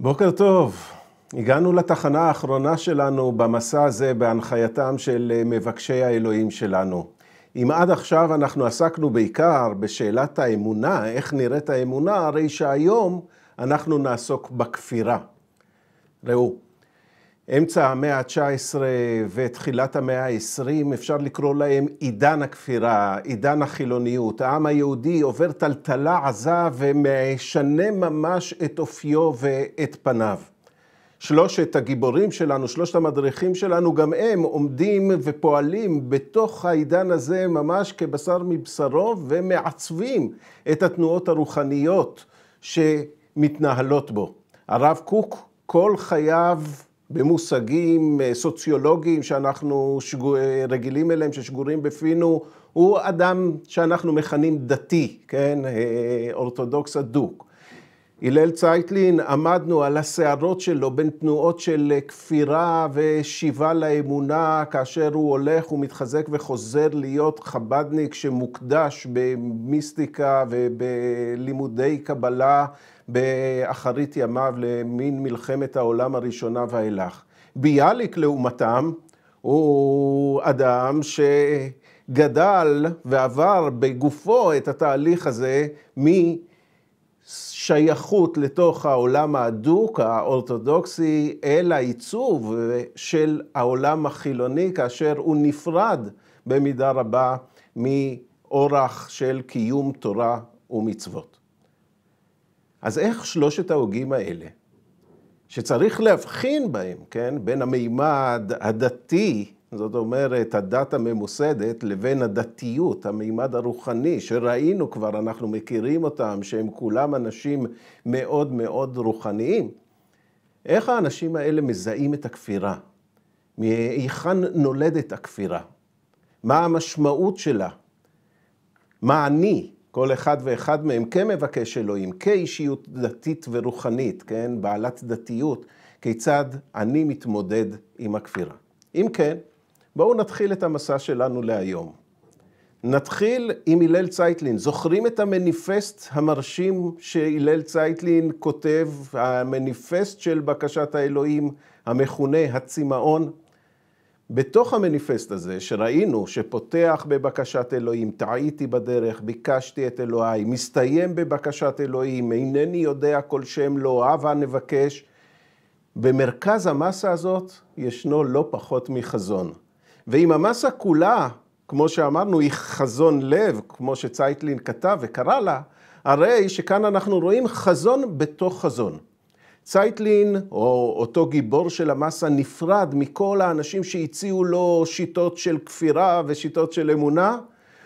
בוקר טוב, הגענו לתחנה האחרונה שלנו במסע הזה בהנחייתם של אה, מבקשי האלוהים שלנו. אם עד עכשיו אנחנו עסקנו בעיקר בשאלת האמונה, איך נראית האמונה, הרי שהיום אנחנו נעסוק בכפירה. ראו, אמצע המאה ה-19 ותחילת המאה ה-20, אפשר לקרוא להם עידן הכפירה, עידן החילוניות. העם היהודי עובר טלטלה עזה ומשנה ממש את אופיו ואת פניו. שלושת הגיבורים שלנו, שלושת המדריכים שלנו, גם הם עומדים ופועלים בתוך העידן הזה ממש כבשר מבשרו ומעצבים את התנועות הרוחניות ש... מתנהלות בו. הרב קוק כל חייו במושגים אה, סוציולוגיים שאנחנו שגור... אה, רגילים אליהם, ששגורים בפינו, הוא אדם שאנחנו מכנים דתי, כן, אה, אורתודוקס הדוק. הלל צייטלין, עמדנו על הסערות שלו בין תנועות של כפירה ושיבה לאמונה, כאשר הוא הולך ומתחזק וחוזר להיות חבדניק שמוקדש במיסטיקה ובלימודי קבלה באחרית ימיו למין מלחמת העולם הראשונה ואילך. ביאליק לעומתם הוא אדם שגדל ועבר בגופו את התהליך הזה שייכות לתוך העולם האדוק, האורתודוקסי, אל העיצוב של העולם החילוני, כאשר הוא נפרד במידה רבה מאורח של קיום תורה ומצוות. אז איך שלושת ההוגים האלה, שצריך להבחין בהם, כן, בין המימד הדתי, זאת אומרת, הדת הממוסדת, לבין הדתיות, המימד הרוחני, שראינו כבר, אנחנו מכירים אותם, שהם כולם אנשים מאוד מאוד רוחניים. איך האנשים האלה מזהים את הכפירה? מהיכן נולדת הכפירה? מה המשמעות שלה? מה אני? כל אחד ואחד מהם כמבקש אלוהים, כאישיות דתית ורוחנית, כן, בעלת דתיות, כיצד אני מתמודד עם הכפירה. אם כן, בואו נתחיל את המסע שלנו להיום. נתחיל עם הלל צייטלין. זוכרים את המניפסט המרשים שהלל צייטלין כותב, המניפסט של בקשת האלוהים המכונה הצמאון? בתוך המניפסט הזה, שראינו שפותח בבקשת אלוהים, טעיתי בדרך, ביקשתי את אלוהי, מסתיים בבקשת אלוהים, אינני יודע כל שם לא, הבה נבקש, במרכז המסה הזאת ישנו לא פחות מחזון. ואם המסה כולה, כמו שאמרנו, היא חזון לב, כמו שצייטלין כתב וקרא לה, הרי שכאן אנחנו רואים חזון בתוך חזון. צייטלין, או אותו גיבור של המסה, נפרד מכל האנשים שהציעו לו שיטות של כפירה ושיטות של אמונה.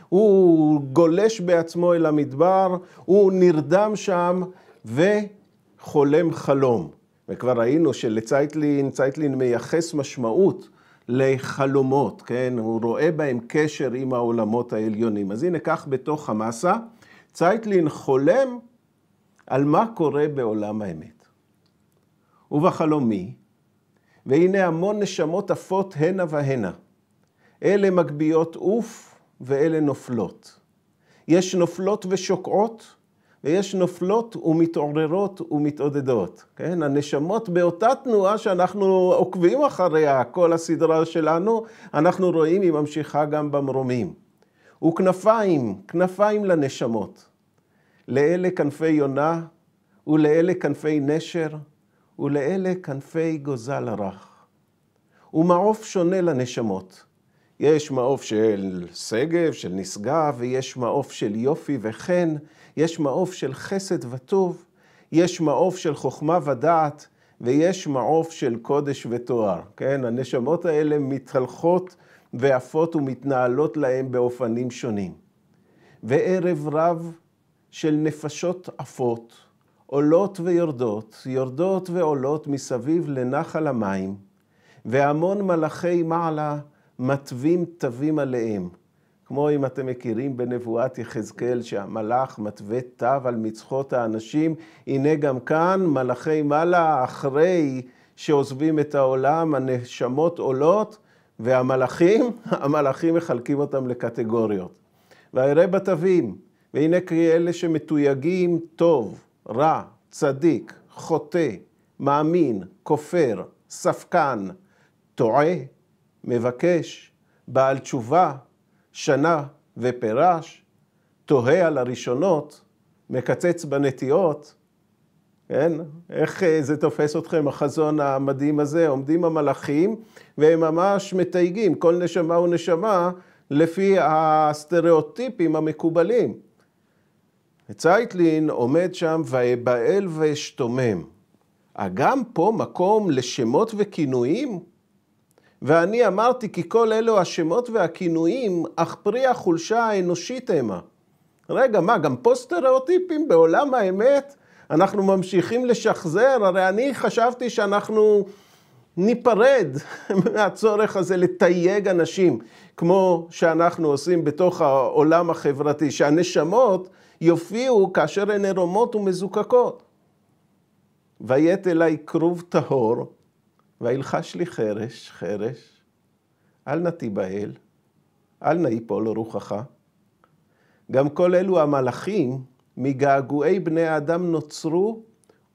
הוא גולש בעצמו אל המדבר, הוא נרדם שם וחולם חלום. וכבר ראינו שלצייטלין, צייטלין מייחס משמעות לחלומות, כן? הוא רואה בהם קשר עם העולמות העליונים. אז הנה כך בתוך המסה, צייטלין חולם על מה קורה בעולם האמת. ובחלומי, והנה המון נשמות עפות הנה והנה. אלה מגביות עוף ואלה נופלות. יש נופלות ושוקעות, ויש נופלות ומתעוררות ומתעודדות. כן? הנשמות באותה תנועה שאנחנו עוקבים אחריה, כל הסדרה שלנו, אנחנו רואים היא ממשיכה גם במרומים. וכנפיים, כנפיים לנשמות. לאלה כנפי יונה ולאלה כנפי נשר, ולאלה כנפי גוזל הרך. ומעוף שונה לנשמות. יש מעוף של שגב, של נשגב, ויש מעוף של יופי וחן, יש מעוף של חסד וטוב, יש מעוף של חוכמה ודעת, ויש מעוף של קודש ותואר. כן, הנשמות האלה מתהלכות ועפות ומתנהלות להן באופנים שונים. וערב רב של נפשות עפות. עולות ויורדות, יורדות ועולות מסביב לנחל המים, והמון מלאכי מעלה מתווים תווים עליהם. כמו אם אתם מכירים בנבואת יחזקאל שהמלאך מתווה תו על מצחות האנשים, הנה גם כאן מלאכי מעלה אחרי שעוזבים את העולם, הנשמות עולות והמלאכים, המלאכים מחלקים אותם לקטגוריות. ויראה בתווים, והנה כאלה שמתויגים טוב, רע, צדיק, חוטא, מאמין, כופר, ספקן, טועה, מבקש, בעל תשובה, שנה ופרש, תוהה על הראשונות, מקצץ בנטיעות, כן? איך אה, זה תופס אתכם, החזון המדהים הזה? עומדים המלאכים והם ממש מתייגים כל נשמה ונשמה לפי הסטריאוטיפים המקובלים. וצייטלין עומד שם ויבהל ואשתומם. אגם פה מקום לשמות וכינויים? ואני אמרתי כי כל אלו השמות והכינויים, אך פרי החולשה האנושית המה. רגע, מה, גם פה סטריאוטיפים בעולם האמת? אנחנו ממשיכים לשחזר? הרי אני חשבתי שאנחנו ניפרד מהצורך הזה לתייג אנשים, כמו שאנחנו עושים בתוך העולם החברתי, שהנשמות יופיעו כאשר הן ערומות ומזוקקות. ויית אלי כרוב טהור, וילחש לי חרש, חרש, אל נא תיבהל, אל נא יפול רוחך. גם כל אלו המלאכים מגעגועי בני האדם נוצרו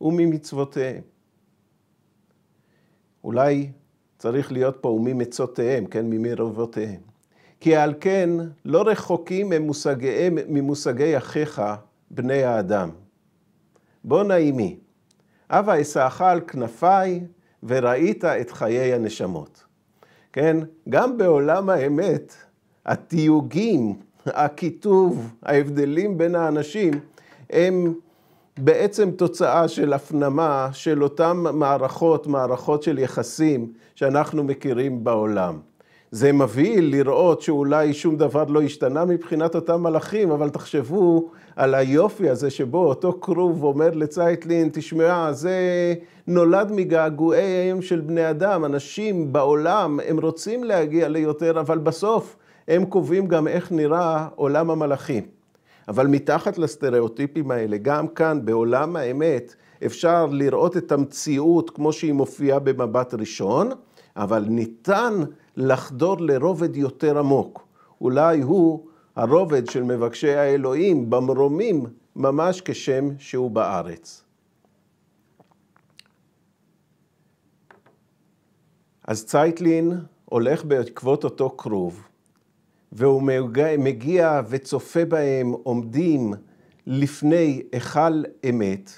וממצוותיהם. אולי צריך להיות פה וממצותיהם, כן, ממרובותיהם. כי על כן לא רחוקים ממושגיהם, ממושגי אחיך, בני האדם. בוא נעימי, הבה אשאך על כנפיי, וראית את חיי הנשמות. כן, גם בעולם האמת, התיוגים, הקיטוב, ההבדלים בין האנשים, הם בעצם תוצאה של הפנמה של אותן מערכות, מערכות של יחסים שאנחנו מכירים בעולם. זה מבהיל לראות שאולי שום דבר לא השתנה מבחינת אותם מלאכים, אבל תחשבו על היופי הזה שבו אותו כרוב אומר לצייטלין, תשמע, זה נולד מגעגועיהם של בני אדם, אנשים בעולם, הם רוצים להגיע ליותר, אבל בסוף הם קובעים גם איך נראה עולם המלאכים. אבל מתחת לסטריאוטיפים האלה, גם כאן בעולם האמת, אפשר לראות את המציאות כמו שהיא מופיעה במבט ראשון, אבל ניתן לחדור לרובד יותר עמוק. אולי הוא הרובד של מבקשי האלוהים במרומים ממש כשם שהוא בארץ. אז צייטלין הולך בעקבות אותו כרוב, והוא מגיע וצופה בהם עומדים לפני היכל אמת,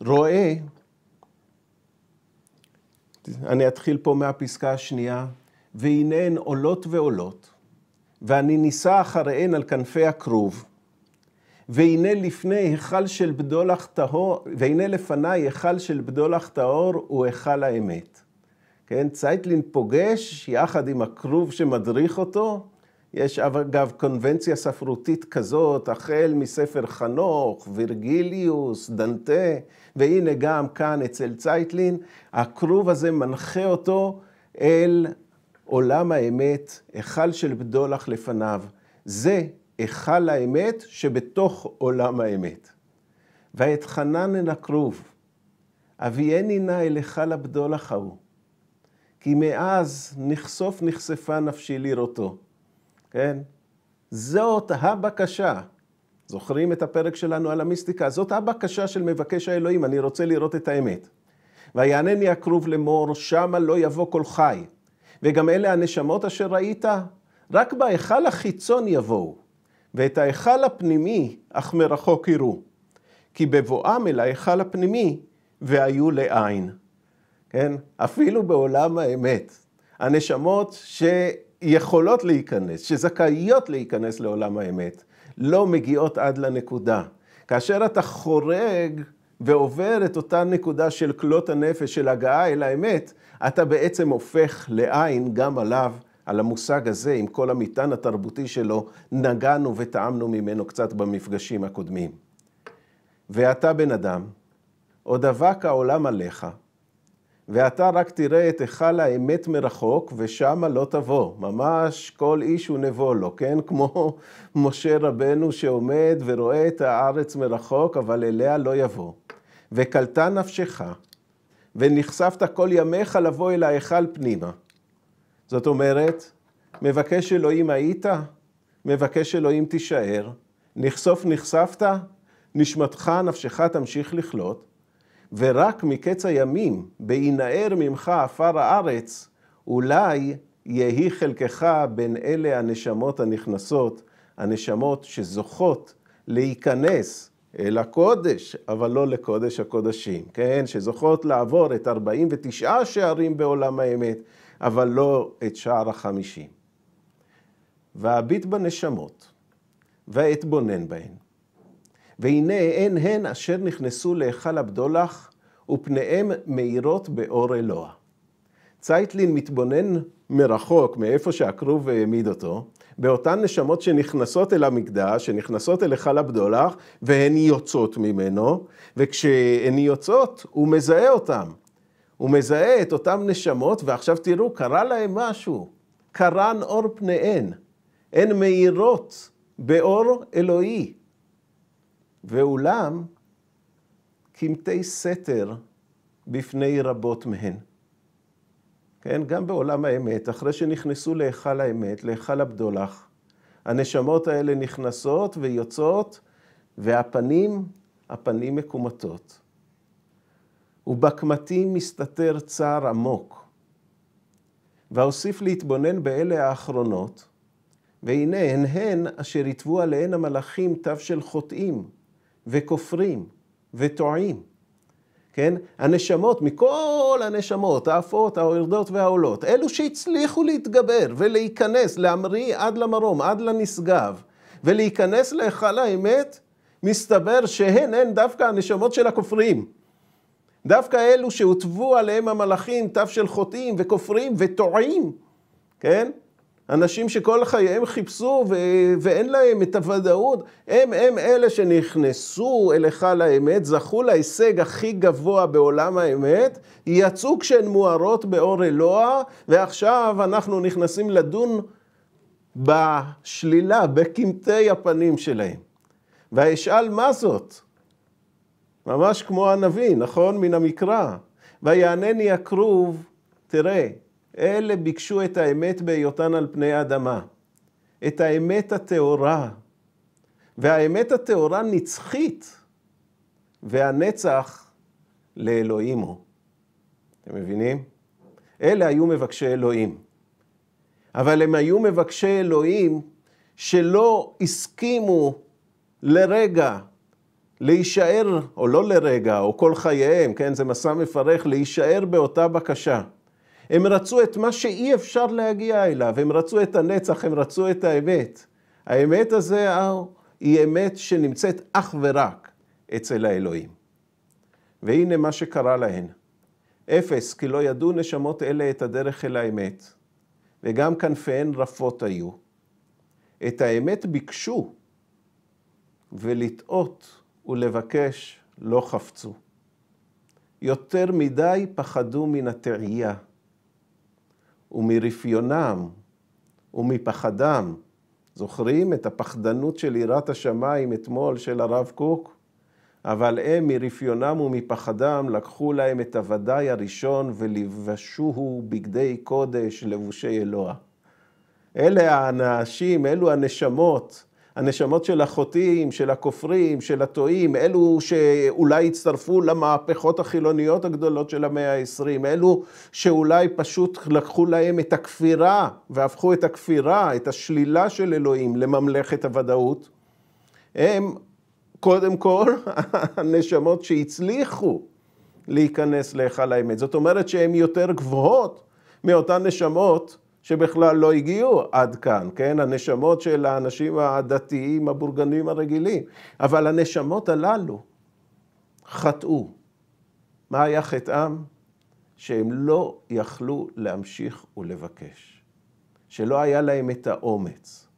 ורואה אני אתחיל פה מהפסקה השנייה. והנה הן עולות ועולות, ואני נישא אחריהן על כנפי הכרוב. והנה לפני היכל של בדולח טהור, והנה לפניי היכל של בדולח טהור הוא היכל האמת. כן, צייטלין פוגש יחד עם הכרוב שמדריך אותו יש אגב קונבנציה ספרותית כזאת, החל מספר חנוך, וירגיליוס, דנטה, והנה גם כאן אצל צייטלין, הכרוב הזה מנחה אותו אל עולם האמת, היכל של בדולח לפניו. זה היכל האמת שבתוך עולם האמת. ואתחנן אל הכרוב, אביאני נא אל היכל הבדולח ההוא, כי מאז נחשוף נחשפה נפשי לראותו. כן? זאת הבקשה. זוכרים את הפרק שלנו על המיסטיקה? זאת הבקשה של מבקש האלוהים, אני רוצה לראות את האמת. ויענני הכרוב לאמור, שמה לא יבוא כל חי. וגם אלה הנשמות אשר ראית, רק בהיכל החיצון יבואו, ואת ההיכל הפנימי אך מרחוק יראו. כי בבואם אל ההיכל הפנימי, והיו לעין. כן? אפילו בעולם האמת. הנשמות ש... שיכולות להיכנס, שזכאיות להיכנס לעולם האמת, לא מגיעות עד לנקודה. כאשר אתה חורג ועובר את אותה נקודה של כלות הנפש, של הגעה אל האמת, אתה בעצם הופך לעין גם עליו, על המושג הזה, עם כל המטען התרבותי שלו, נגענו וטעמנו ממנו קצת במפגשים הקודמים. ואתה בן אדם, עוד אבק העולם עליך, ואתה רק תראה את היכל האמת מרחוק, ושמה לא תבוא. ממש כל איש הוא נבוא לו, כן? כמו משה רבנו שעומד ורואה את הארץ מרחוק, אבל אליה לא יבוא. וקלטה נפשך, ונחשפת כל ימיך לבוא אל ההיכל פנימה. זאת אומרת, מבקש אלוהים היית, מבקש אלוהים תישאר, נחשוף נחשפת, נשמתך, נפשך תמשיך לכלות. ורק מקץ הימים, בהינער ממך עפר הארץ, אולי יהי חלקך בין אלה הנשמות הנכנסות, הנשמות שזוכות להיכנס אל הקודש, אבל לא לקודש הקודשים, כן? שזוכות לעבור את 49 שערים בעולם האמת, אבל לא את שער החמישים. ואביט בנשמות, ואתבונן בהן. והנה הן הן אשר נכנסו להיכל הבדולח, ופניהם מאירות באור אלוה. צייטלין מתבונן מרחוק, מאיפה שהכרוב העמיד אותו, באותן נשמות שנכנסות אל המקדש, שנכנסות אל היכל הבדולח, והן יוצאות ממנו, וכשהן יוצאות, הוא מזהה אותן. הוא מזהה את אותן נשמות, ועכשיו תראו, קרה להן משהו. קרן אור פניהן. הן מאירות באור אלוהי. ואולם קמטי סתר בפני רבות מהן. כן, גם בעולם האמת, אחרי שנכנסו להיכל האמת, להיכל הבדולח, הנשמות האלה נכנסות ויוצאות, והפנים, הפנים מקומטות. ובקמטים מסתתר צער עמוק. ואוסיף להתבונן באלה האחרונות, והנה הן הן אשר יתבו עליהן המלאכים תו של חוטאים, וכופרים וטועים. כן? הנשמות, מכל הנשמות, האפות, היורדות והעולות, אלו שהצליחו להתגבר ולהיכנס, להמריא עד למרום, עד לנשגב, ולהיכנס להיכל האמת, מסתבר שהן הן דווקא הנשמות של הכופרים. דווקא אלו שהוטבו עליהם המלאכים, תו של חוטאים וכופרים וטועים, כן? אנשים שכל חייהם חיפשו ו- ואין להם את הוודאות, הם, הם אלה שנכנסו אל היכל האמת, זכו להישג הכי גבוה בעולם האמת, יצאו כשהן מוארות באור אלוה, ועכשיו אנחנו נכנסים לדון בשלילה, בקמטי הפנים שלהם. ואשאל מה זאת? ממש כמו הנביא, נכון? מן המקרא. ויענני הכרוב, תראה, אלה ביקשו את האמת בהיותן על פני האדמה, את האמת הטהורה. והאמת הטהורה נצחית, והנצח לאלוהים הוא. אתם מבינים? אלה היו מבקשי אלוהים. אבל הם היו מבקשי אלוהים שלא הסכימו לרגע להישאר, או לא לרגע, או כל חייהם, כן, זה מסע מפרך, להישאר באותה בקשה. הם רצו את מה שאי אפשר להגיע אליו, הם רצו את הנצח, הם רצו את האמת. האמת הזה היא אמת שנמצאת אך ורק אצל האלוהים. והנה מה שקרה להן. אפס, כי לא ידעו נשמות אלה את הדרך אל האמת, וגם כנפיהן רפות היו. את האמת ביקשו, ולטעות ולבקש לא חפצו. יותר מדי פחדו מן התעייה, ומרפיונם ומפחדם. זוכרים את הפחדנות של יראת השמיים אתמול של הרב קוק? אבל הם מרפיונם ומפחדם לקחו להם את הוודאי הראשון ולבשוהו בגדי קודש לבושי אלוה. אלה האנשים, אלו הנשמות הנשמות של החוטאים, של הכופרים, של הטועים, אלו שאולי הצטרפו למהפכות החילוניות הגדולות של המאה ה-20, אלו שאולי פשוט לקחו להם את הכפירה והפכו את הכפירה, את השלילה של אלוהים לממלכת הוודאות, הם קודם כל הנשמות שהצליחו להיכנס להיכל האמת. זאת אומרת שהן יותר גבוהות מאותן נשמות שבכלל לא הגיעו עד כאן, כן? הנשמות של האנשים הדתיים, הבורגנים הרגילים. אבל הנשמות הללו חטאו. מה היה חטאם? שהם לא יכלו להמשיך ולבקש. שלא היה להם את האומץ,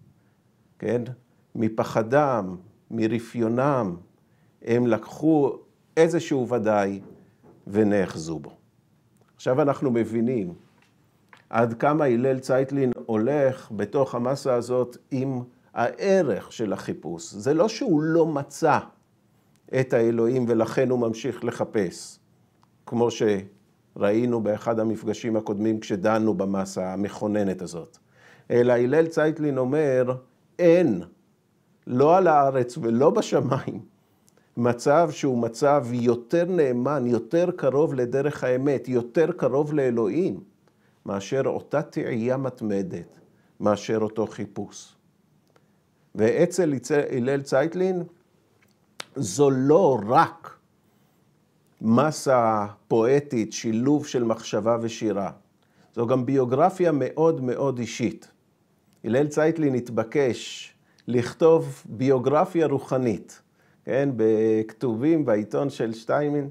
כן? מפחדם, מרפיונם, הם לקחו איזשהו ודאי ונאחזו בו. עכשיו אנחנו מבינים עד כמה הלל צייטלין הולך בתוך המסה הזאת עם הערך של החיפוש. זה לא שהוא לא מצא את האלוהים ולכן הוא ממשיך לחפש, כמו שראינו באחד המפגשים הקודמים כשדנו במסה המכוננת הזאת. אלא הלל צייטלין אומר, אין, לא על הארץ ולא בשמיים, מצב שהוא מצב יותר נאמן, יותר קרוב לדרך האמת, יותר קרוב לאלוהים. מאשר אותה תעייה מתמדת, מאשר אותו חיפוש. ואצל הלל צייטלין זו לא רק מסה פואטית, שילוב של מחשבה ושירה. זו גם ביוגרפיה מאוד מאוד אישית. הלל צייטלין התבקש לכתוב ביוגרפיה רוחנית, כן, בכתובים בעיתון של שטיינמן.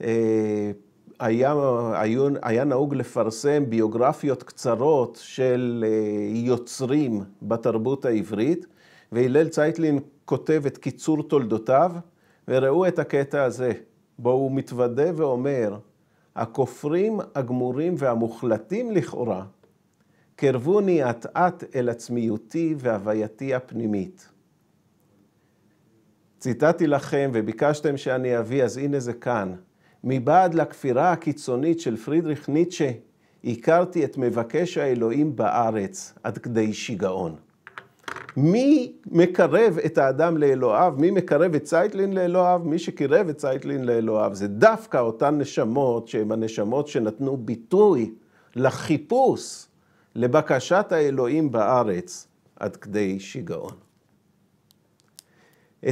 אה, היה, היה, היה נהוג לפרסם ביוגרפיות קצרות של אה, יוצרים בתרבות העברית, והלל צייטלין כותב את קיצור תולדותיו, וראו את הקטע הזה, בו הוא מתוודה ואומר, הכופרים הגמורים והמוחלטים לכאורה, קרבוני אט-אט אל עצמיותי והווייתי הפנימית. ציטטתי לכם וביקשתם שאני אביא, אז הנה זה כאן. מבעד לכפירה הקיצונית של פרידריך ניטשה, הכרתי את מבקש האלוהים בארץ עד כדי שיגעון. מי מקרב את האדם לאלוהיו? מי מקרב את צייטלין לאלוהיו? מי שקירב את צייטלין לאלוהיו זה דווקא אותן נשמות שהן הנשמות שנתנו ביטוי לחיפוש, לבקשת האלוהים בארץ עד כדי שיגעון.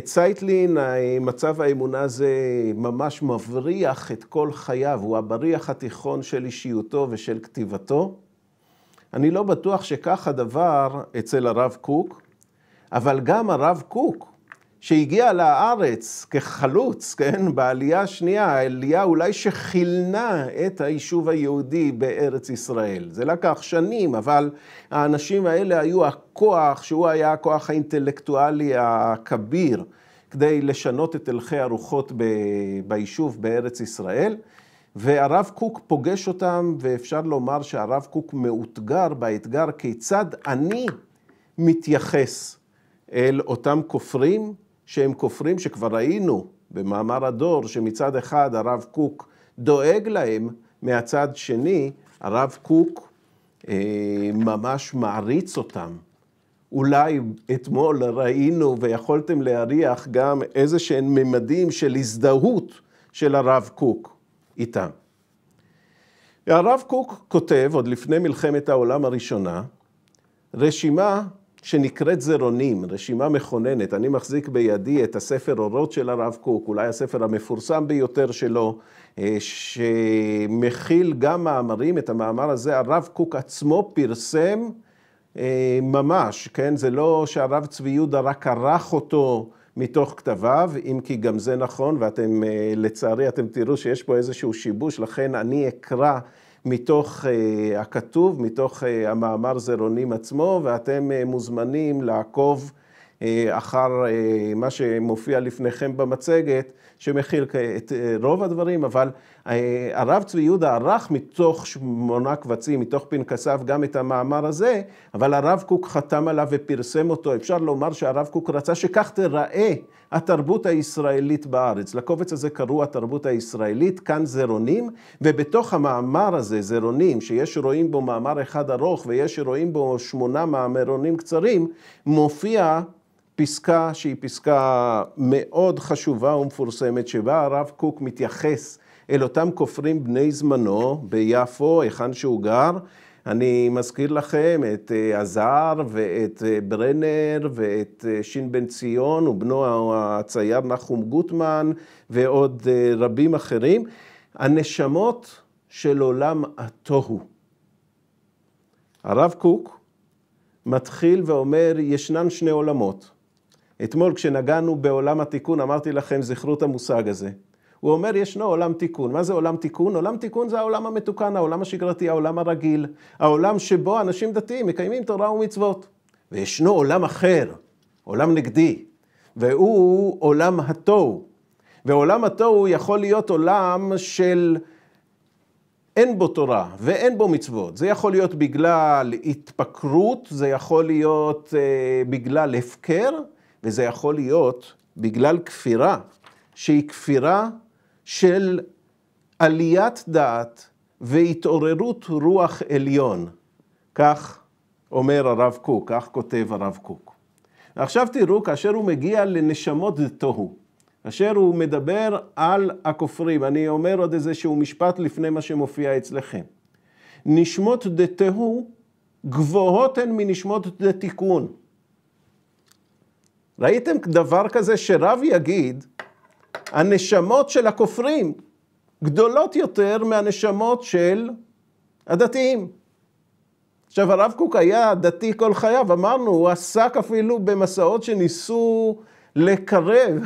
צייטלין, מצב האמונה הזה ממש מבריח את כל חייו, הוא הבריח התיכון של אישיותו ושל כתיבתו. אני לא בטוח שכך הדבר אצל הרב קוק, אבל גם הרב קוק שהגיע לארץ כחלוץ, כן, בעלייה השנייה, העלייה אולי שכילנה את היישוב היהודי בארץ ישראל. זה לקח שנים, אבל האנשים האלה היו הכוח, שהוא היה הכוח האינטלקטואלי הכביר, כדי לשנות את הלכי הרוחות ב... ביישוב בארץ ישראל. והרב קוק פוגש אותם, ואפשר לומר שהרב קוק מאותגר באתגר כיצד אני מתייחס אל אותם כופרים שהם כופרים שכבר ראינו במאמר הדור, שמצד אחד הרב קוק דואג להם, מהצד שני הרב קוק אה, ממש מעריץ אותם. אולי אתמול ראינו ויכולתם להריח גם איזה שהם ממדים של הזדהות של הרב קוק איתם. הרב קוק כותב, עוד לפני מלחמת העולם הראשונה, רשימה שנקראת זרעונים, רשימה מכוננת. אני מחזיק בידי את הספר אורות של הרב קוק, אולי הספר המפורסם ביותר שלו, אה, שמכיל גם מאמרים, את המאמר הזה הרב קוק עצמו פרסם אה, ממש, כן? זה לא שהרב צבי יהודה רק ערך אותו מתוך כתביו, אם כי גם זה נכון, ואתם, אה, לצערי, אתם תראו שיש פה איזשהו שיבוש, לכן אני אקרא מתוך אה, הכתוב, מתוך אה, המאמר זרעונים עצמו, ואתם אה, מוזמנים לעקוב אחר מה שמופיע לפניכם במצגת שמכיל את אה, רוב הדברים, אבל אה, הרב צבי יהודה ערך מתוך שמונה קבצים, מתוך פנקסיו, גם את המאמר הזה, אבל הרב קוק חתם עליו ופרסם אותו. אפשר לומר שהרב קוק רצה שכך תיראה התרבות הישראלית בארץ. לקובץ הזה קראו התרבות הישראלית, כאן זרעונים, ובתוך המאמר הזה, זרעונים, שיש שרואים בו מאמר אחד ארוך ויש שרואים בו שמונה מאמרונים קצרים, מופיע פסקה שהיא פסקה מאוד חשובה ומפורסמת, שבה הרב קוק מתייחס אל אותם כופרים בני זמנו ביפו, היכן שהוא גר. אני מזכיר לכם את אה, עזר ואת אה, ברנר ואת אה, שין בן ציון ובנו הצייר נחום גוטמן ועוד רבים אחרים. הנשמות של עולם התוהו. הרב קוק מתחיל ואומר, ישנן שני עולמות. אתמול כשנגענו בעולם התיקון, אמרתי לכם, זכרו את המושג הזה. הוא אומר, ישנו עולם תיקון. מה זה עולם תיקון? עולם תיקון זה העולם המתוקן, העולם השגרתי, העולם הרגיל. העולם שבו אנשים דתיים מקיימים תורה ומצוות. וישנו עולם אחר, עולם נגדי, והוא עולם התוהו. ועולם התוהו יכול להיות עולם של... אין בו תורה ואין בו מצוות. זה יכול להיות בגלל התפקרות, זה יכול להיות אה, בגלל הפקר, וזה יכול להיות בגלל כפירה, שהיא כפירה של עליית דעת והתעוררות רוח עליון. כך אומר הרב קוק, כך כותב הרב קוק. עכשיו תראו, כאשר הוא מגיע לנשמות תוהו, כאשר הוא מדבר על הכופרים, אני אומר עוד איזשהו משפט לפני מה שמופיע אצלכם. נשמות דתהו גבוהות הן מנשמות דתיקון. ראיתם דבר כזה שרב יגיד, הנשמות של הכופרים גדולות יותר מהנשמות של הדתיים. עכשיו, הרב קוק היה דתי כל חייו, אמרנו, הוא עסק אפילו במסעות שניסו לקרב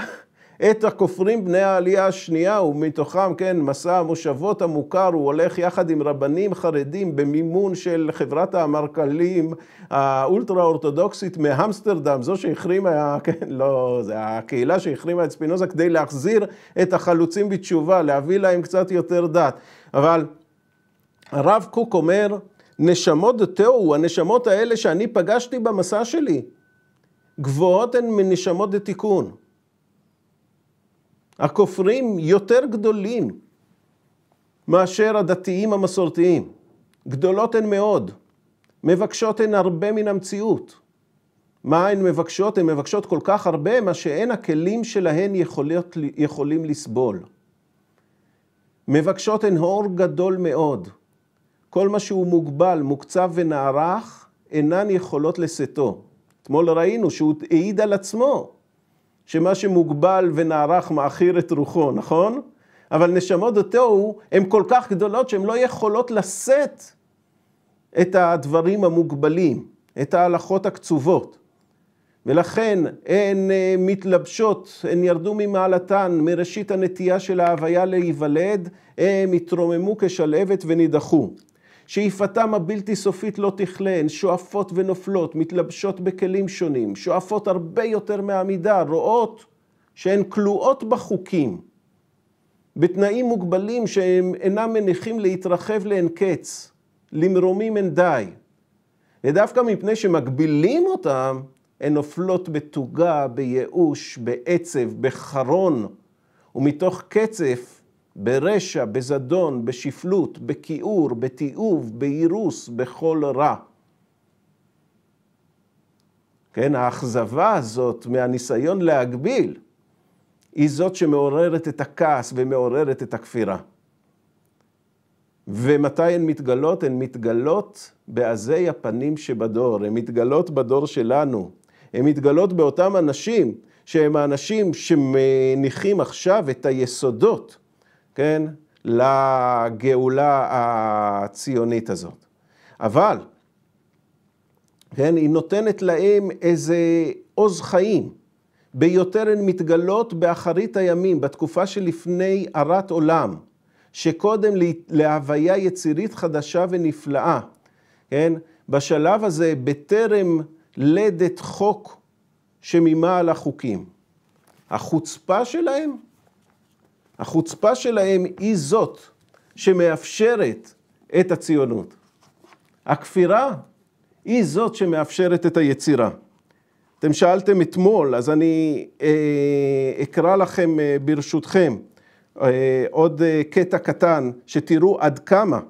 את הכופרים בני העלייה השנייה, ומתוכם, כן, מסע המושבות המוכר, הוא הולך יחד עם רבנים חרדים במימון של חברת האמרכלים האולטרה-אורתודוקסית מהמסטרדם, זו שהחרימה, כן, לא, זה הקהילה שהחרימה את ספינוזה כדי להחזיר את החלוצים בתשובה, להביא להם קצת יותר דת. אבל הרב קוק אומר, נשמות דתהו, הנשמות האלה שאני פגשתי במסע שלי, גבוהות הן מנשמות דתיקון. הכופרים יותר גדולים מאשר הדתיים המסורתיים. גדולות הן מאוד, מבקשות הן הרבה מן המציאות. מה הן מבקשות? הן מבקשות כל כך הרבה, מה שאין הכלים שלהן יכולות, יכולים לסבול. מבקשות הן הור גדול מאוד. כל מה שהוא מוגבל, מוקצב ונערך, אינן יכולות לשאתו. אתמול ראינו שהוא העיד על עצמו, שמה שמוגבל ונערך מאכיר את רוחו, נכון? אבל נשמות התוהו הן כל כך גדולות שהן לא יכולות לשאת את הדברים המוגבלים, את ההלכות הקצובות. ולכן הן אה, מתלבשות, הן ירדו ממעלתן, מראשית הנטייה של ההוויה להיוולד, הן התרוממו כשלהבת ונידחו. שאיפתם הבלתי סופית לא תכלן, שואפות ונופלות, מתלבשות בכלים שונים, שואפות הרבה יותר מהמידה, רואות שהן כלואות בחוקים, בתנאים מוגבלים שהם אינם מניחים להתרחב לאין קץ, למרומים אין די. ודווקא מפני שמגבילים אותם, הן נופלות בתוגה, בייאוש, בעצב, בחרון, ומתוך קצף ברשע, בזדון, בשפלות, בכיעור, בתיעוב, בירוס בכל רע. כן, האכזבה הזאת מהניסיון להגביל, היא זאת שמעוררת את הכעס ומעוררת את הכפירה. ומתי הן מתגלות? הן מתגלות בעזי הפנים שבדור, הן מתגלות בדור שלנו, הן מתגלות באותם אנשים שהם האנשים שמניחים עכשיו את היסודות כן, לגאולה הציונית הזאת. אבל, כן, היא נותנת להם איזה עוז חיים. ביותר הן מתגלות באחרית הימים, בתקופה שלפני הרת עולם, שקודם להוויה יצירית חדשה ונפלאה, כן? בשלב הזה, בטרם לדת חוק שממעל החוקים. החוצפה שלהם החוצפה שלהם היא זאת שמאפשרת את הציונות. הכפירה היא זאת שמאפשרת את היצירה. אתם שאלתם אתמול, אז אני אה, אקרא לכם אה, ברשותכם אה, עוד אה, קטע קטן, שתראו עד כמה,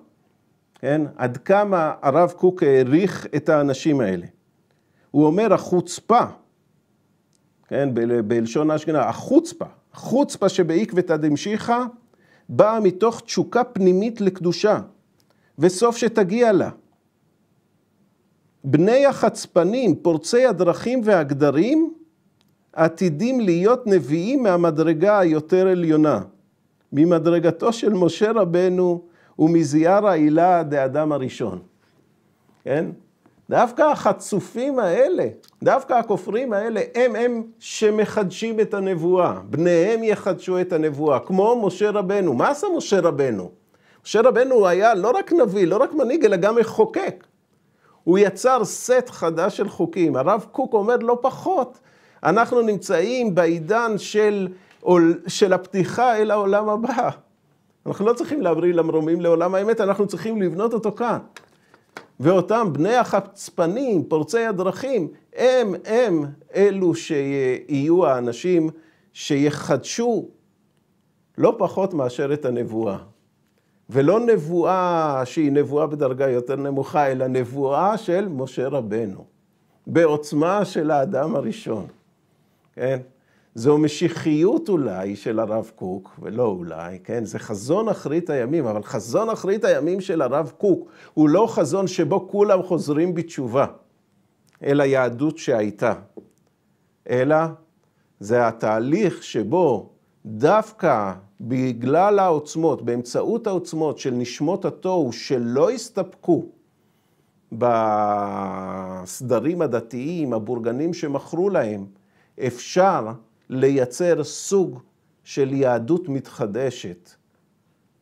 כן, עד כמה הרב קוק העריך את האנשים האלה. הוא אומר, החוצפה, כן, בלשון ההשכנה, החוצפה חוצפה שבעקבתא דמשיחא, באה מתוך תשוקה פנימית לקדושה, וסוף שתגיע לה. בני החצפנים, פורצי הדרכים והגדרים, עתידים להיות נביאים מהמדרגה היותר עליונה, ממדרגתו של משה רבנו ומזיער העילה דאדם הראשון. כן? דווקא החצופים האלה, דווקא הכופרים האלה, הם הם שמחדשים את הנבואה. בניהם יחדשו את הנבואה, כמו משה רבנו. מה עשה משה רבנו? משה רבנו היה לא רק נביא, לא רק מנהיג, אלא גם מחוקק. הוא יצר סט חדש של חוקים. הרב קוק אומר לא פחות. אנחנו נמצאים בעידן של, של הפתיחה אל העולם הבא. אנחנו לא צריכים להבריא למרומים לעולם האמת, אנחנו צריכים לבנות אותו כאן. ואותם בני החצפנים, פורצי הדרכים, הם, הם אלו שיהיו האנשים שיחדשו לא פחות מאשר את הנבואה. ולא נבואה שהיא נבואה בדרגה יותר נמוכה, אלא נבואה של משה רבנו, בעוצמה של האדם הראשון, כן? זו משיחיות אולי של הרב קוק, ולא אולי, כן? זה חזון אחרית הימים, אבל חזון אחרית הימים של הרב קוק הוא לא חזון שבו כולם חוזרים בתשובה אל היהדות שהייתה, אלא זה התהליך שבו דווקא בגלל העוצמות, באמצעות העוצמות של נשמות התוהו שלא הסתפקו בסדרים הדתיים, הבורגנים שמכרו להם, אפשר לייצר סוג של יהדות מתחדשת,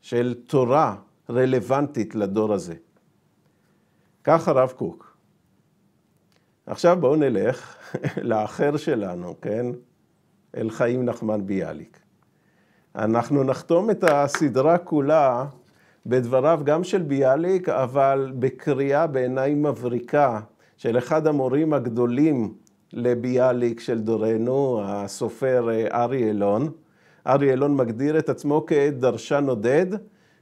של תורה רלוונטית לדור הזה. כך הרב קוק. עכשיו בואו נלך לאחר שלנו, כן? אל חיים נחמן ביאליק. אנחנו נחתום את הסדרה כולה בדבריו גם של ביאליק, אבל בקריאה בעיניי מבריקה של אחד המורים הגדולים לביאליק של דורנו, הסופר אה, ארי אלון. ארי אלון מגדיר את עצמו כדרשן עודד,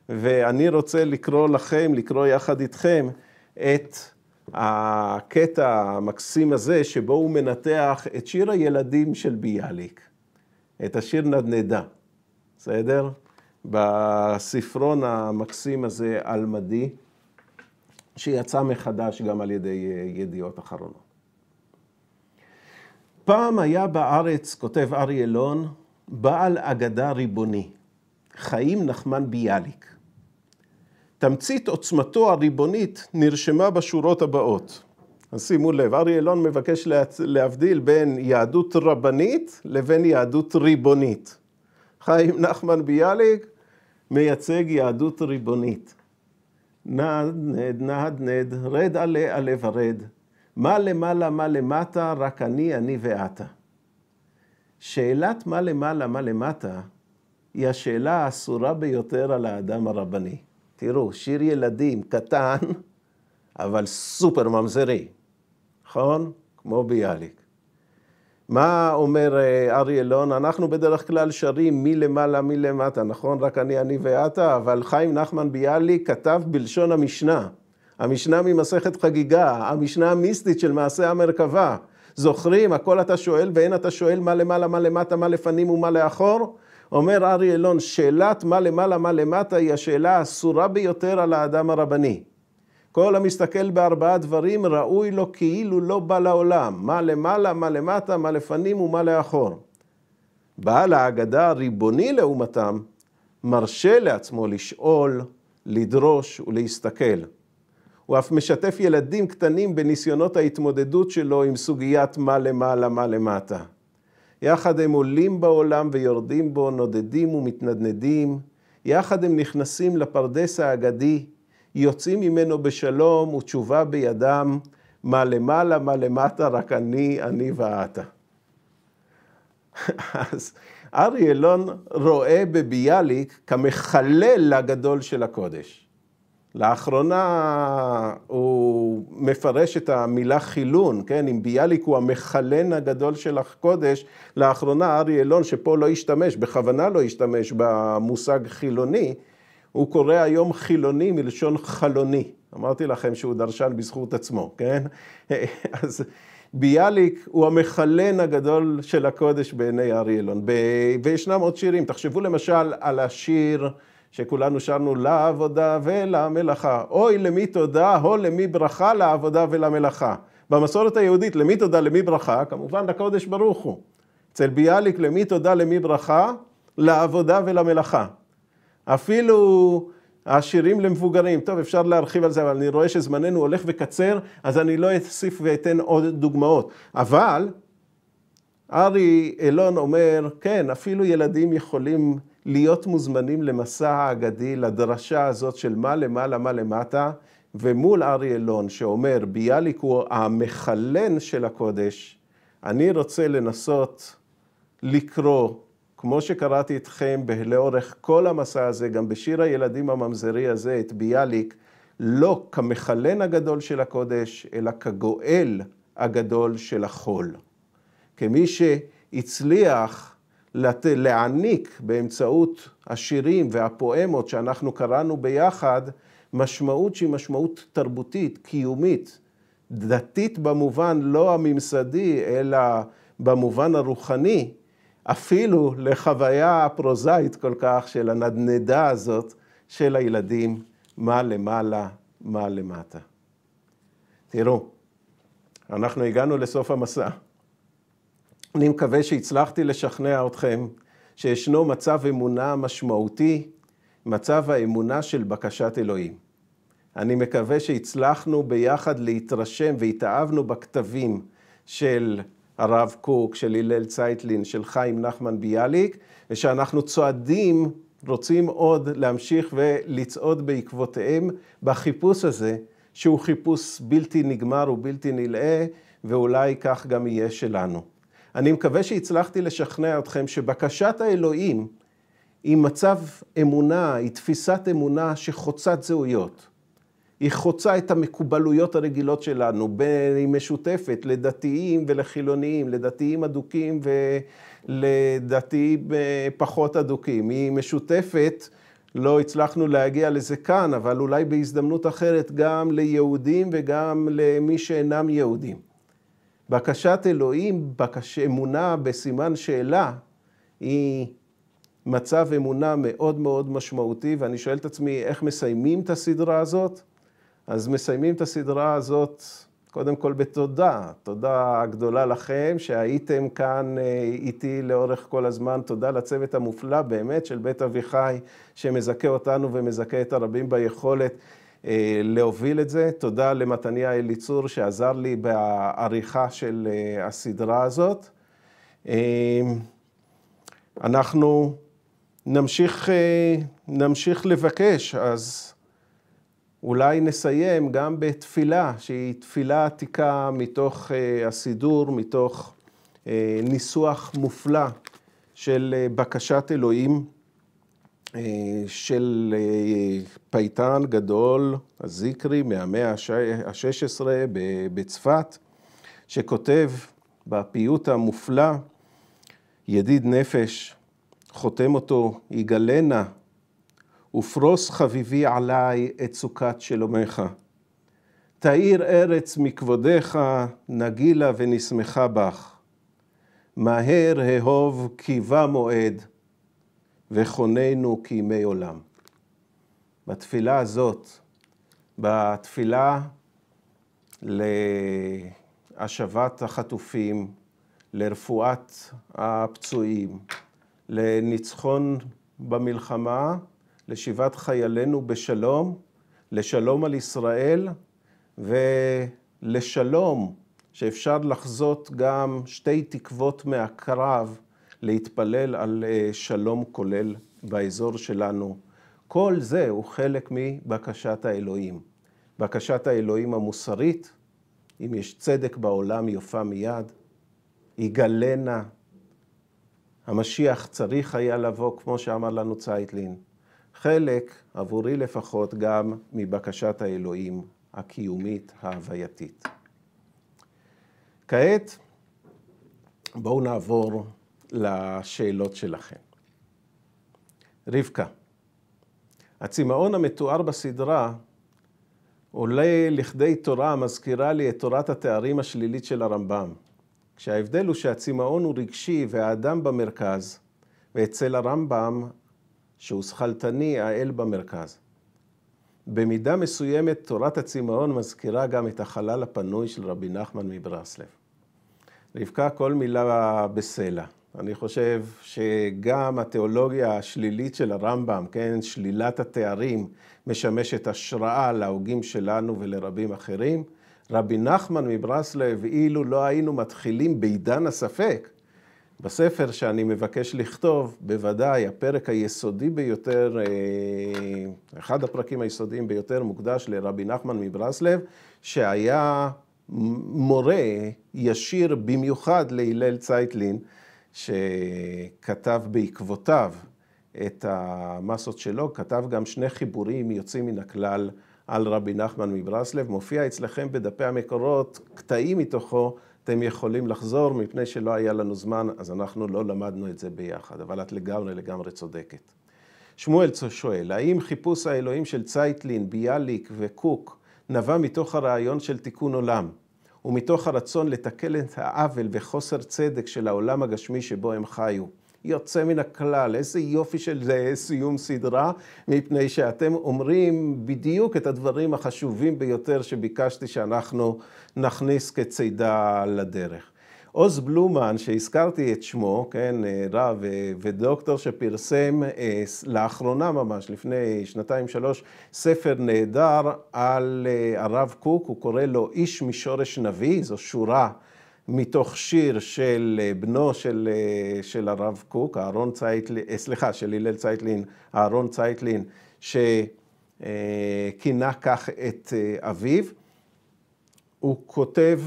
ואני רוצה לקרוא לכם, לקרוא יחד איתכם, את הקטע המקסים הזה, שבו הוא מנתח את שיר הילדים של ביאליק, את השיר נדנדה, בסדר? בספרון המקסים הזה, אלמדי, שיצא מחדש גם על ידי אה, ידיעות אחרונות. פעם היה בארץ, כותב אריה אלון, בעל אגדה ריבוני, חיים נחמן ביאליק. תמצית עוצמתו הריבונית נרשמה בשורות הבאות. אז שימו לב, אריה אלון מבקש להבדיל בין יהדות רבנית לבין יהדות ריבונית. חיים נחמן ביאליק מייצג יהדות ריבונית. נד נד נד נד, רד עלה עלה ורד. מה למעלה, מה למטה, רק אני, אני ואתה. שאלת מה למעלה, מה למטה, היא השאלה האסורה ביותר על האדם הרבני. תראו, שיר ילדים קטן, אבל סופר ממזרי, נכון? כמו ביאליק. מה אומר אה, אריה אלון? אנחנו בדרך כלל שרים מי למטה, נכון? רק אני, אני ואתה, אבל חיים נחמן ביאליק כתב בלשון המשנה. המשנה ממסכת חגיגה, המשנה המיסטית של מעשה המרכבה. זוכרים? הכל אתה שואל ואין אתה שואל מה למעלה, מה למטה, מה לפנים ומה לאחור? אומר ארי אלון, שאלת מה למעלה, מה למטה היא השאלה האסורה ביותר על האדם הרבני. כל המסתכל בארבעה דברים ראוי לו כאילו לא בא לעולם, מה למעלה, מה למטה, מה לפנים ומה לאחור. בעל ההגדה הריבוני לעומתם, מרשה לעצמו לשאול, לדרוש ולהסתכל. הוא אף משתף ילדים קטנים בניסיונות ההתמודדות שלו עם סוגיית מה למעלה, מה למטה. יחד הם עולים בעולם ויורדים בו, נודדים ומתנדנדים. יחד הם נכנסים לפרדס האגדי, יוצאים ממנו בשלום ותשובה בידם, מה למעלה, מה למטה, רק אני, אני ואתה. אז ארי אלון רואה בביאליק כמחלל הגדול של הקודש. לאחרונה הוא מפרש את המילה חילון, כן? אם ביאליק הוא המחלן הגדול של הקודש, לאחרונה ארי אלון, שפה לא השתמש, בכוונה לא השתמש במושג חילוני, הוא קורא היום חילוני מלשון חלוני. אמרתי לכם שהוא דרשן בזכות עצמו, כן? אז ביאליק הוא המחלן הגדול של הקודש בעיני ארי אלון. ב... וישנם עוד שירים, תחשבו למשל על השיר... שכולנו שרנו לעבודה ולמלאכה. אוי למי תודה, או למי ברכה, לעבודה ולמלאכה. במסורת היהודית, למי תודה, למי ברכה? כמובן לקודש ברוך הוא. אצל ביאליק, למי תודה, למי ברכה? לעבודה ולמלאכה. אפילו השירים למבוגרים, טוב, אפשר להרחיב על זה, אבל אני רואה שזמננו הולך וקצר, אז אני לא אוסיף ואתן עוד דוגמאות. אבל ארי אלון אומר, כן, אפילו ילדים יכולים להיות מוזמנים למסע האגדי, לדרשה הזאת של מה למעלה, מה למטה, ומול אריה אלון שאומר, ביאליק הוא המחלן של הקודש, אני רוצה לנסות לקרוא, כמו שקראתי אתכם לאורך כל המסע הזה, גם בשיר הילדים הממזרי הזה, את ביאליק, לא כמחלן הגדול של הקודש, אלא כגואל הגדול של החול. כמי שהצליח להעניק באמצעות השירים והפואמות שאנחנו קראנו ביחד, משמעות שהיא משמעות תרבותית, קיומית, דתית במובן לא הממסדי, אלא במובן הרוחני, אפילו לחוויה הפרוזאית כל כך של הנדנדה הזאת של הילדים, מה למעלה, מה למטה. תראו, אנחנו הגענו לסוף המסע. אני מקווה שהצלחתי לשכנע אתכם שישנו מצב אמונה משמעותי, מצב האמונה של בקשת אלוהים. אני מקווה שהצלחנו ביחד להתרשם והתאהבנו בכתבים של הרב קוק, של הלל צייטלין, של חיים נחמן ביאליק, ושאנחנו צועדים, רוצים עוד להמשיך ולצעוד בעקבותיהם בחיפוש הזה, שהוא חיפוש בלתי נגמר ובלתי נלאה, ואולי כך גם יהיה שלנו. אני מקווה שהצלחתי לשכנע אתכם שבקשת האלוהים היא מצב אמונה, היא תפיסת אמונה שחוצת זהויות. היא חוצה את המקובלויות הרגילות שלנו, בין, היא משותפת לדתיים ולחילוניים, לדתיים אדוקים ולדתיים אה, פחות אדוקים. היא משותפת, לא הצלחנו להגיע לזה כאן, אבל אולי בהזדמנות אחרת, גם ליהודים וגם למי שאינם יהודים. בקשת אלוהים, בקש... אמונה בסימן שאלה, היא מצב אמונה מאוד מאוד משמעותי, ואני שואל את עצמי, איך מסיימים את הסדרה הזאת? אז מסיימים את הסדרה הזאת קודם כל בתודה. תודה גדולה לכם שהייתם כאן אה, איתי לאורך כל הזמן. תודה לצוות המופלא באמת של בית אביחי, שמזכה אותנו ומזכה את הרבים ביכולת אה, להוביל את זה. תודה למתניה אליצור שעזר לי בעריכה של אה, הסדרה הזאת. אה, אנחנו נמשיך, נמשיך לבקש, אז אולי נסיים גם בתפילה, שהיא תפילה עתיקה מתוך הסידור, מתוך ניסוח מופלא של בקשת אלוהים. אה, של אה, פייטן גדול, הזיקרי, מהמאה ה-16 בצפת, שכותב בפיוט המופלא, ידיד נפש, חותם אותו, יגלנה, ופרוס חביבי עלי את סוכת שלומך. תאיר ארץ מכבודך, נגילה ונשמחה בך. מהר אהוב כי בא מועד. וחוננו כימי עולם. בתפילה הזאת, בתפילה להשבת החטופים, לרפואת הפצועים, לניצחון במלחמה, לשיבת חיילינו בשלום, לשלום על ישראל ולשלום שאפשר לחזות גם שתי תקוות מהקרב להתפלל על אה, שלום כולל באזור שלנו. כל זה הוא חלק מבקשת האלוהים. בקשת האלוהים המוסרית, אם יש צדק בעולם יופה מיד, יגלנה. המשיח צריך היה לבוא, כמו שאמר לנו צייטלין. חלק, עבורי לפחות, גם מבקשת האלוהים הקיומית ההווייתית. כעת בואו נעבור לשאלות שלכם. רבקה, הצמאון המתואר בסדרה עולה לכדי תורה המזכירה לי את תורת התארים השלילית של הרמב"ם, כשההבדל הוא שהצמאון הוא רגשי והאדם במרכז, ואצל הרמב"ם, שהוא שכלתני, האל במרכז. במידה מסוימת תורת הצמאון מזכירה גם את החלל הפנוי של רבי נחמן מברסלב. רבקה כל מילה בסלע. אני חושב שגם התיאולוגיה השלילית של הרמב"ם, כן, שלילת התארים, משמשת השראה להוגים שלנו ולרבים אחרים. רבי נחמן מברסלב, אילו לא היינו מתחילים בעידן הספק, בספר שאני מבקש לכתוב, בוודאי הפרק היסודי ביותר, אה, אחד הפרקים היסודיים ביותר מוקדש לרבי נחמן מברסלב, שהיה מורה ישיר במיוחד להלל צייטלין. שכתב בעקבותיו את המסות שלו, כתב גם שני חיבורים יוצאים מן הכלל על רבי נחמן מברסלב. מופיע אצלכם בדפי המקורות קטעים מתוכו, אתם יכולים לחזור, מפני שלא היה לנו זמן, אז אנחנו לא למדנו את זה ביחד, אבל את לגמרי לגמרי צודקת. שמואל שואל, האם חיפוש האלוהים של צייטלין, ביאליק וקוק נבע מתוך הרעיון של תיקון עולם? ומתוך הרצון לתקן את העוול וחוסר צדק של העולם הגשמי שבו הם חיו. יוצא מן הכלל, איזה יופי של אה, סיום סדרה, מפני שאתם אומרים בדיוק את הדברים החשובים ביותר שביקשתי שאנחנו נכניס כצידה לדרך. עוז בלומן, שהזכרתי את שמו, כן, אה, רב אה, ודוקטור שפרסם אה, לאחרונה ממש, לפני שנתיים-שלוש, ספר נהדר על הרב קוק, הוא קורא לו איש משורש נביא, זו שורה. מתוך שיר של בנו של, של הרב קוק, אהרון צייטלין, סליחה, של הלל צייטלין, אהרון צייטלין, שכינה כך את אביו. הוא כותב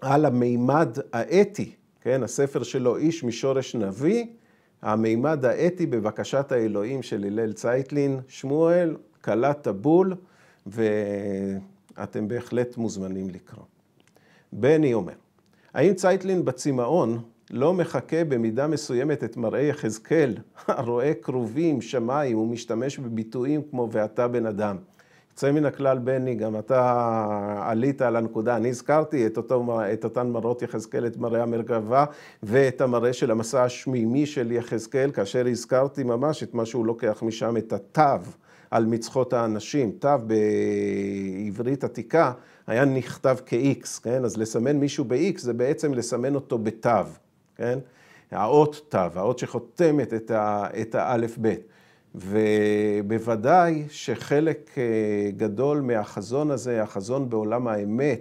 על המימד האתי, כן, הספר שלו איש משורש נביא, המימד האתי בבקשת האלוהים של הלל צייטלין, שמואל, כלת הבול, ואתם בהחלט מוזמנים לקרוא. בני אומר, האם צייטלין בצמאון לא מחכה במידה מסוימת את מראה יחזקאל, הרואה כרובים, שמיים, ומשתמש בביטויים כמו ואתה בן אדם? יוצא מן הכלל, בני, גם אתה עלית על הנקודה. אני הזכרתי את, אותו, את אותן מראות יחזקאל, את מראה המרכבה ואת המראה של המסע השמימי של יחזקאל, כאשר הזכרתי ממש את מה שהוא לוקח משם, את התו על מצחות האנשים. תו בעברית עתיקה היה נכתב כ-X, כן? אז לסמן מישהו ב-X זה בעצם לסמן אותו בתו, כן? האות תו, האות שחותמת את האלף-בית. ובוודאי שחלק אה, גדול מהחזון הזה, החזון בעולם האמת,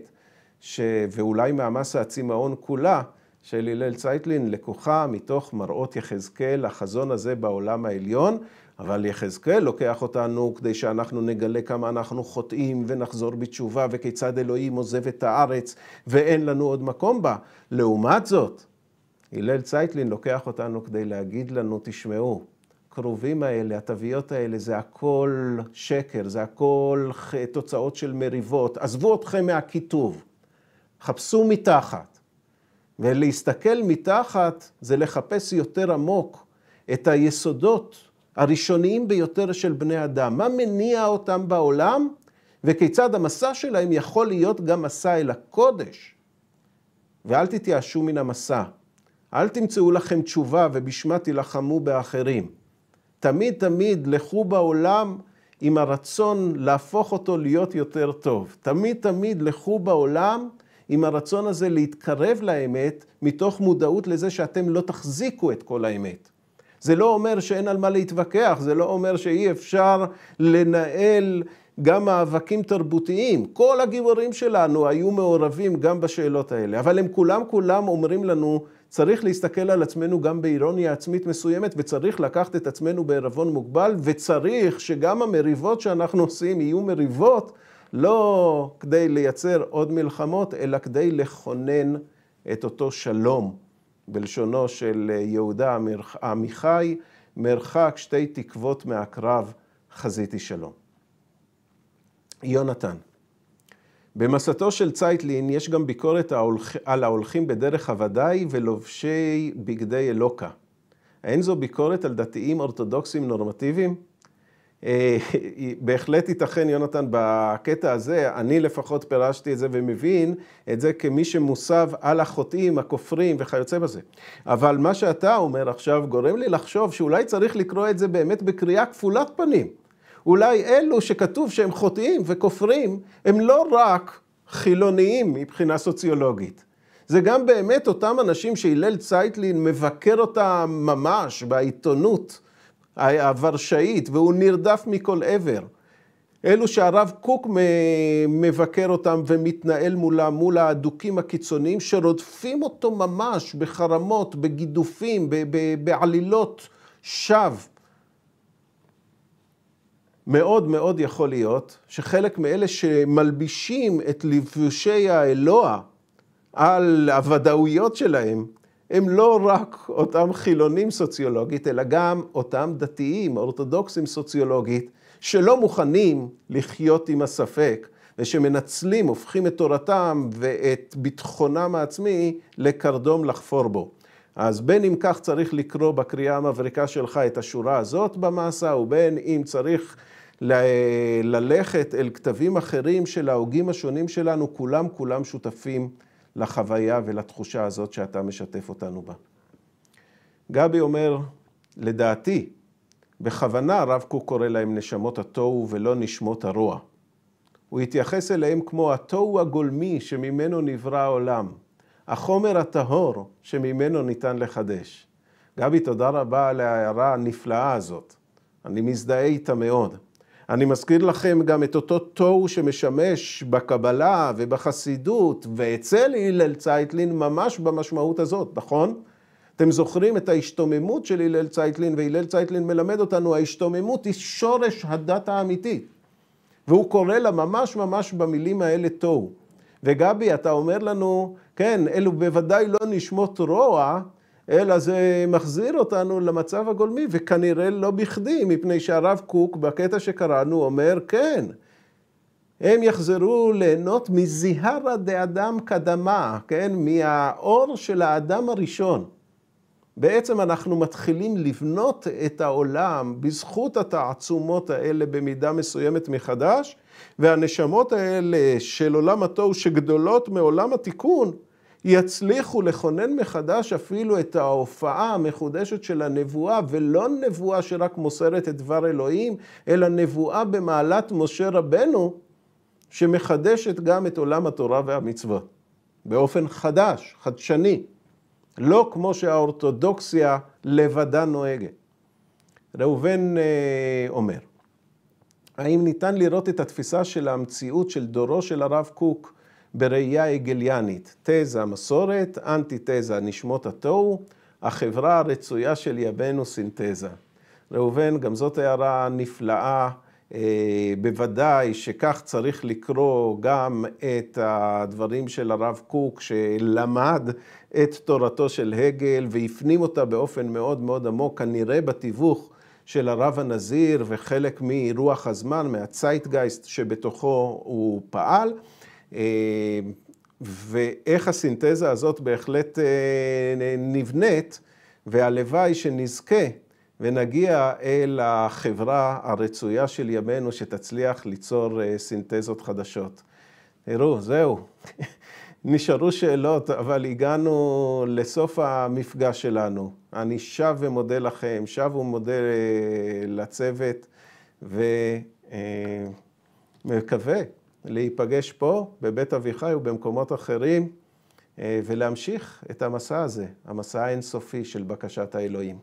ש... ואולי מהמסה הצמאון כולה, של הלל צייטלין לקוחה מתוך מראות יחזקאל, החזון הזה בעולם העליון, אבל יחזקאל לוקח אותנו כדי שאנחנו נגלה כמה אנחנו חוטאים ונחזור בתשובה וכיצד אלוהים עוזב את הארץ ואין לנו עוד מקום בה. לעומת זאת, הלל צייטלין לוקח אותנו כדי להגיד לנו, תשמעו, הקרובים האלה, התוויות האלה, זה הכל שקר, זה הכל תוצאות של מריבות. עזבו אתכם מהקיטוב, חפשו מתחת. ולהסתכל מתחת זה לחפש יותר עמוק את היסודות הראשוניים ביותר של בני אדם. מה מניע אותם בעולם, וכיצד המסע שלהם יכול להיות גם מסע אל הקודש. ואל תתייאשו מן המסע. אל תמצאו לכם תשובה ובשמה תילחמו באחרים. תמיד תמיד לכו בעולם עם הרצון להפוך אותו להיות יותר טוב. תמיד תמיד לכו בעולם עם הרצון הזה להתקרב לאמת, מתוך מודעות לזה שאתם לא תחזיקו את כל האמת. זה לא אומר שאין על מה להתווכח, זה לא אומר שאי אפשר לנהל גם מאבקים תרבותיים. כל הגיבורים שלנו היו מעורבים גם בשאלות האלה, אבל הם כולם כולם אומרים לנו, צריך להסתכל על עצמנו גם באירוניה עצמית מסוימת, וצריך לקחת את עצמנו בעירבון מוגבל, וצריך שגם המריבות שאנחנו עושים יהיו מריבות לא כדי לייצר עוד מלחמות, אלא כדי לכונן את אותו שלום, בלשונו של אה, יהודה עמיחי, מרחק שתי תקוות מהקרב, חזיתי שלום. יונתן. במסתו של צייטלין יש גם ביקורת על ההולכים בדרך הוודאי ולובשי בגדי אלוקה. אין זו ביקורת על דתיים אורתודוקסים נורמטיביים? אה, בהחלט ייתכן, יונתן, בקטע הזה, אני לפחות פירשתי את זה ומבין את זה כמי שמוסב על החוטאים, הכופרים וכיוצא בזה. אבל מה שאתה אומר עכשיו גורם לי לחשוב שאולי צריך לקרוא את זה באמת בקריאה כפולת פנים. אולי אלו שכתוב שהם חוטאים וכופרים, הם לא רק חילוניים מבחינה סוציולוגית. זה גם באמת אותם אנשים שהלל צייטלין מבקר אותם ממש בעיתונות הוורשאית, והוא נרדף מכל עבר. אלו שהרב קוק מבקר אותם ומתנהל מולם, מול האדוקים הקיצוניים, שרודפים אותו ממש בחרמות, בגידופים, בעלילות שווא. מאוד מאוד יכול להיות שחלק מאלה שמלבישים את לבושי האלוה על הוודאויות שלהם, הם לא רק אותם חילונים סוציולוגית, אלא גם אותם דתיים, אורתודוקסים סוציולוגית, שלא מוכנים לחיות עם הספק, ושמנצלים, הופכים את תורתם ואת ביטחונם העצמי לקרדום לחפור בו. אז בין אם כך צריך לקרוא בקריאה המבריקה שלך את השורה הזאת במאסה, ובין אם צריך ללכת אל כתבים אחרים של ההוגים השונים שלנו, כולם כולם שותפים לחוויה ולתחושה הזאת שאתה משתף אותנו בה. גבי אומר, לדעתי, בכוונה הרב קוק קורא להם נשמות התוהו ולא נשמות הרוע. הוא התייחס אליהם כמו התוהו הגולמי שממנו נברא העולם, החומר הטהור שממנו ניתן לחדש. גבי, תודה רבה על ההערה הנפלאה הזאת. אני מזדהה איתה מאוד. אני מזכיר לכם גם את אותו תוהו שמשמש בקבלה ובחסידות, ואצל הלל צייטלין ממש במשמעות הזאת, נכון? אתם זוכרים את ההשתוממות של הלל צייטלין, והלל צייטלין מלמד אותנו, ההשתוממות היא שורש הדת האמיתית. והוא קורא לה ממש ממש במילים האלה תוהו. וגבי, אתה אומר לנו, כן, אלו בוודאי לא נשמות רוע, אלא זה מחזיר אותנו למצב הגולמי, וכנראה לא בכדי, מפני שהרב קוק, בקטע שקראנו, אומר, כן, הם יחזרו ליהנות מזיהרא דאדם קדמה, כן? מהאור של האדם הראשון. בעצם אנחנו מתחילים לבנות את העולם בזכות התעצומות האלה במידה מסוימת מחדש, והנשמות האלה של עולם התוהו שגדולות מעולם התיקון, יצליחו לכונן מחדש אפילו את ההופעה המחודשת של הנבואה, ולא נבואה שרק מוסרת את דבר אלוהים, אלא נבואה במעלת משה רבנו, שמחדשת גם את עולם התורה והמצווה, באופן חדש, חדשני, לא כמו שהאורתודוקסיה לבדה נוהגת. ראובן אה, אומר, האם ניתן לראות את התפיסה של המציאות של דורו של הרב קוק בראייה הגליאנית, תזה המסורת, אנטי-תזה נשמות התוהו, החברה הרצויה של יבנו סינתזה. ראובן, גם זאת הערה נפלאה, אה, בוודאי שכך צריך לקרוא גם את הדברים של הרב קוק, שלמד את תורתו של הגל והפנים אותה באופן מאוד מאוד עמוק, כנראה בתיווך של הרב הנזיר וחלק מרוח הזמן, מהצייטגייסט שבתוכו הוא פעל. אמ, ואיך הסינתזה הזאת בהחלט אה, נבנית, והלוואי שנזכה ונגיע אל החברה הרצויה של ימינו שתצליח ליצור אה, סינתזות חדשות. תראו, זהו. נשארו שאלות, אבל הגענו לסוף המפגש שלנו. אני שב ומודה לכם, שב ומודה אה, לצוות, ומקווה להיפגש פה, בבית אביחי ובמקומות אחרים, אה, ולהמשיך את המסע הזה, המסע האינסופי של בקשת האלוהים.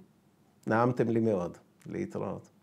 נעמתם לי מאוד, להתראות.